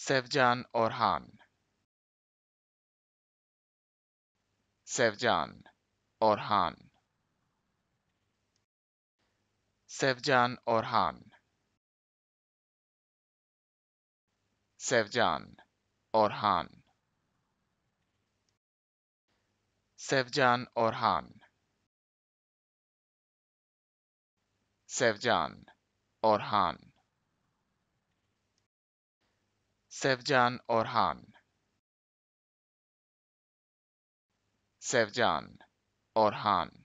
सेवजान और हान सेवजान और हान सेवजान और हान सेवजान और हान सेवजान और हान सेवजान और हान सेवजान और हान सेवजान और हान